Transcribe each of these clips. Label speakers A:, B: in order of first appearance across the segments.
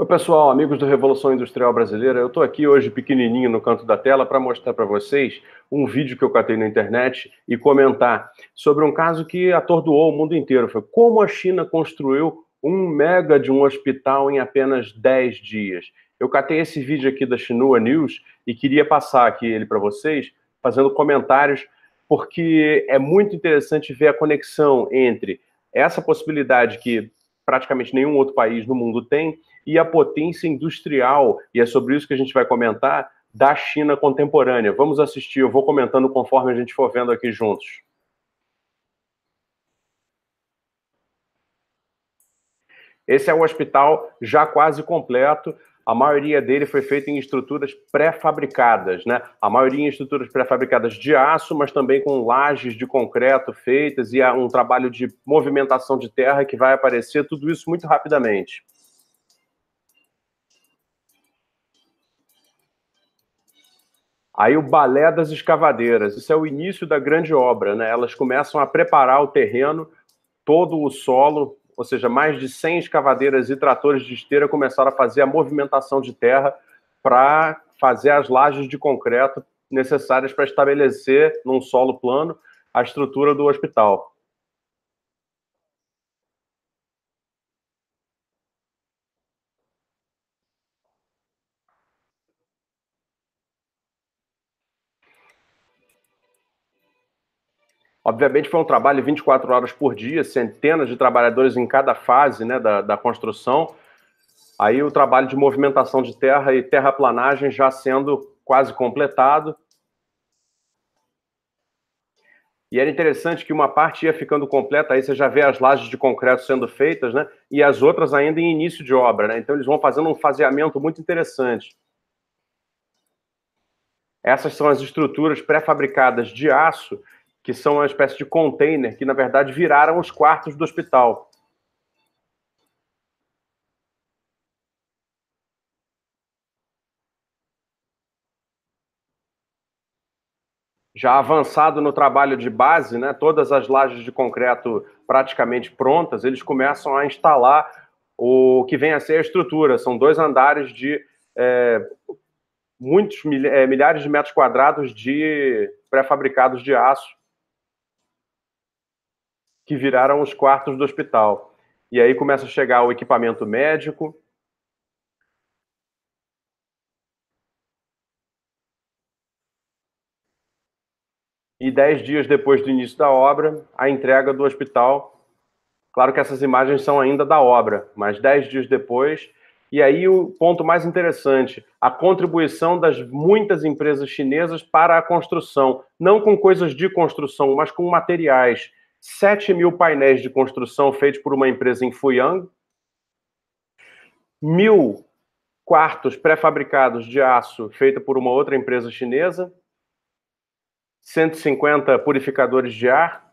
A: Oi, pessoal, amigos do Revolução Industrial Brasileira. Eu estou aqui hoje pequenininho no canto da tela para mostrar para vocês um vídeo que eu catei na internet e comentar sobre um caso que atordoou o mundo inteiro. Foi como a China construiu um mega de um hospital em apenas 10 dias. Eu catei esse vídeo aqui da Chinua News e queria passar aqui ele para vocês, fazendo comentários, porque é muito interessante ver a conexão entre essa possibilidade que praticamente nenhum outro país no mundo tem e a potência industrial, e é sobre isso que a gente vai comentar, da China contemporânea. Vamos assistir, eu vou comentando conforme a gente for vendo aqui juntos. Esse é o hospital já quase completo. A maioria dele foi feita em estruturas pré-fabricadas, né? A maioria em estruturas pré-fabricadas de aço, mas também com lajes de concreto feitas e um trabalho de movimentação de terra que vai aparecer, tudo isso muito rapidamente. Aí o balé das escavadeiras, isso é o início da grande obra, né? Elas começam a preparar o terreno, todo o solo, ou seja, mais de 100 escavadeiras e tratores de esteira começaram a fazer a movimentação de terra para fazer as lajes de concreto necessárias para estabelecer num solo plano a estrutura do hospital. Obviamente foi um trabalho 24 horas por dia, centenas de trabalhadores em cada fase né, da, da construção. Aí o trabalho de movimentação de terra e terraplanagem já sendo quase completado. E era interessante que uma parte ia ficando completa, aí você já vê as lajes de concreto sendo feitas, né? E as outras ainda em início de obra, né? Então eles vão fazendo um faseamento muito interessante. Essas são as estruturas pré-fabricadas de aço que são uma espécie de container que, na verdade, viraram os quartos do hospital. já avançado no trabalho de base, né, todas as lajes de concreto praticamente prontas, eles começam a instalar o que vem a ser a estrutura. São dois andares de é, muitos é, milhares de metros quadrados de pré-fabricados de aço, que viraram os quartos do hospital. E aí começa a chegar o equipamento médico, e dez dias depois do início da obra, a entrega do hospital. Claro que essas imagens são ainda da obra, mas dez dias depois. E aí o ponto mais interessante, a contribuição das muitas empresas chinesas para a construção, não com coisas de construção, mas com materiais. 7 mil painéis de construção feitos por uma empresa em Fuyang, mil quartos pré-fabricados de aço feita por uma outra empresa chinesa, 150 purificadores de ar,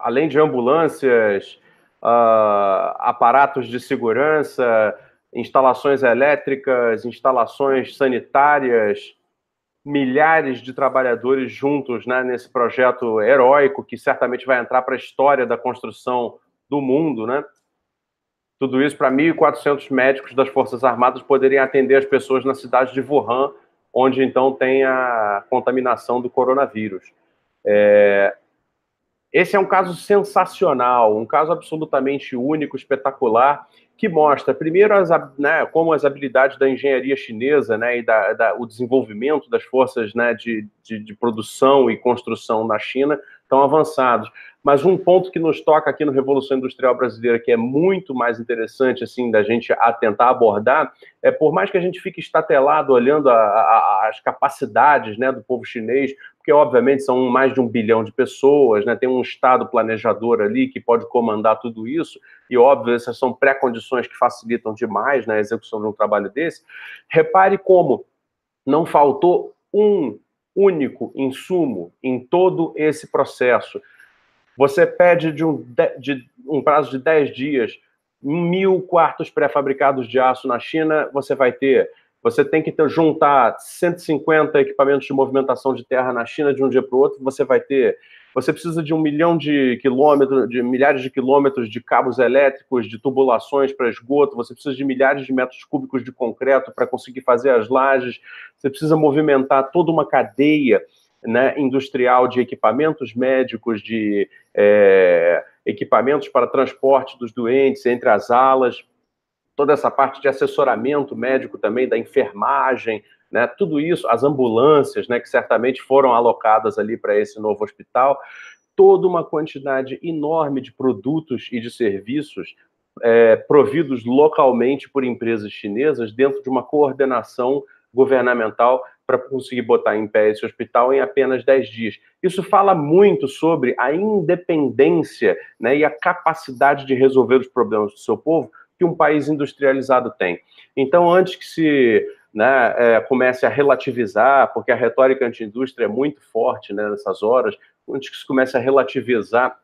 A: além de ambulâncias, uh, aparatos de segurança, instalações elétricas, instalações sanitárias, milhares de trabalhadores juntos né, nesse projeto heróico que certamente vai entrar para a história da construção do mundo, né? Tudo isso para 1.400 médicos das Forças Armadas poderem atender as pessoas na cidade de Wuhan, onde então tem a contaminação do coronavírus. É... Esse é um caso sensacional, um caso absolutamente único, espetacular que mostra, primeiro, as, né, como as habilidades da engenharia chinesa né, e da, da, o desenvolvimento das forças né, de, de, de, produção e construção na China estão avançados. Mas um ponto que nos toca aqui no Revolução Industrial Brasileira, que é muito mais interessante assim da gente tentar abordar, é por mais que a gente fique estatelado olhando a, a, as capacidades né, do povo chinês, porque obviamente são mais de um bilhão de pessoas, né? tem um Estado planejador ali que pode comandar tudo isso, e óbvio, essas são pré-condições que facilitam demais né, a execução de um trabalho desse. Repare como não faltou um único insumo em todo esse processo. Você pede de um, de um prazo de 10 dias mil quartos pré-fabricados de aço na China, você vai ter você tem que ter, juntar 150 equipamentos de movimentação de terra na China de um dia para o outro, você vai ter. Você precisa de um milhão de quilômetros, de milhares de quilômetros de cabos elétricos, de tubulações para esgoto, você precisa de milhares de metros cúbicos de concreto para conseguir fazer as lajes, você precisa movimentar toda uma cadeia né, industrial de equipamentos médicos, de é, equipamentos para transporte dos doentes entre as alas toda essa parte de assessoramento médico também, da enfermagem, né, tudo isso, as ambulâncias, né, que certamente foram alocadas ali para esse novo hospital, toda uma quantidade enorme de produtos e de serviços é, providos localmente por empresas chinesas dentro de uma coordenação governamental para conseguir botar em pé esse hospital em apenas 10 dias. Isso fala muito sobre a independência né, e a capacidade de resolver os problemas do seu povo que um país industrializado tem. Então, antes que se né, é, comece a relativizar, porque a retórica anti-indústria é muito forte né, nessas horas, antes que se comece a relativizar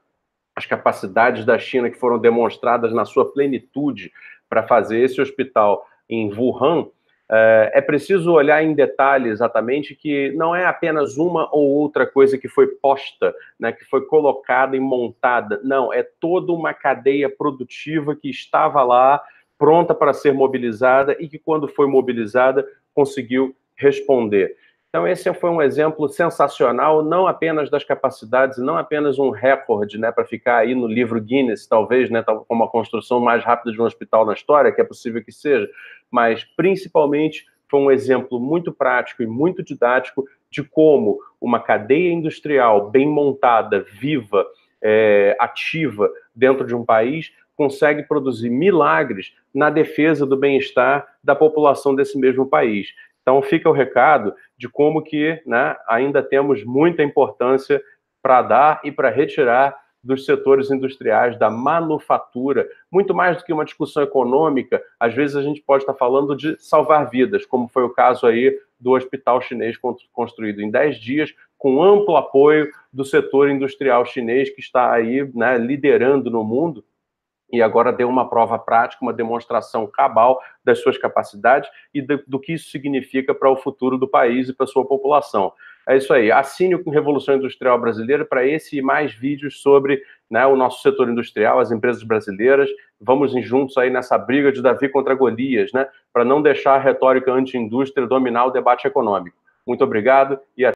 A: as capacidades da China que foram demonstradas na sua plenitude para fazer esse hospital em Wuhan, é, é preciso olhar em detalhe exatamente que não é apenas uma ou outra coisa que foi posta, né, que foi colocada e montada. Não, é toda uma cadeia produtiva que estava lá, pronta para ser mobilizada e que, quando foi mobilizada, conseguiu responder. Então, esse foi um exemplo sensacional, não apenas das capacidades, não apenas um recorde, né, para ficar aí no livro Guinness, talvez, né, como a construção mais rápida de um hospital na história, que é possível que seja, mas principalmente foi um exemplo muito prático e muito didático de como uma cadeia industrial bem montada, viva, é, ativa dentro de um país consegue produzir milagres na defesa do bem-estar da população desse mesmo país. Então fica o recado de como que né, ainda temos muita importância para dar e para retirar dos setores industriais, da manufatura, muito mais do que uma discussão econômica, às vezes a gente pode estar falando de salvar vidas, como foi o caso aí do hospital chinês construído em 10 dias, com amplo apoio do setor industrial chinês que está aí né, liderando no mundo, e agora deu uma prova prática, uma demonstração cabal das suas capacidades e do, do que isso significa para o futuro do país e para a sua população. É isso aí. Assine o Revolução Industrial Brasileira para esse e mais vídeos sobre né, o nosso setor industrial, as empresas brasileiras. Vamos juntos aí nessa briga de Davi contra Golias, né, para não deixar a retórica anti-indústria dominar o debate econômico. Muito obrigado e até.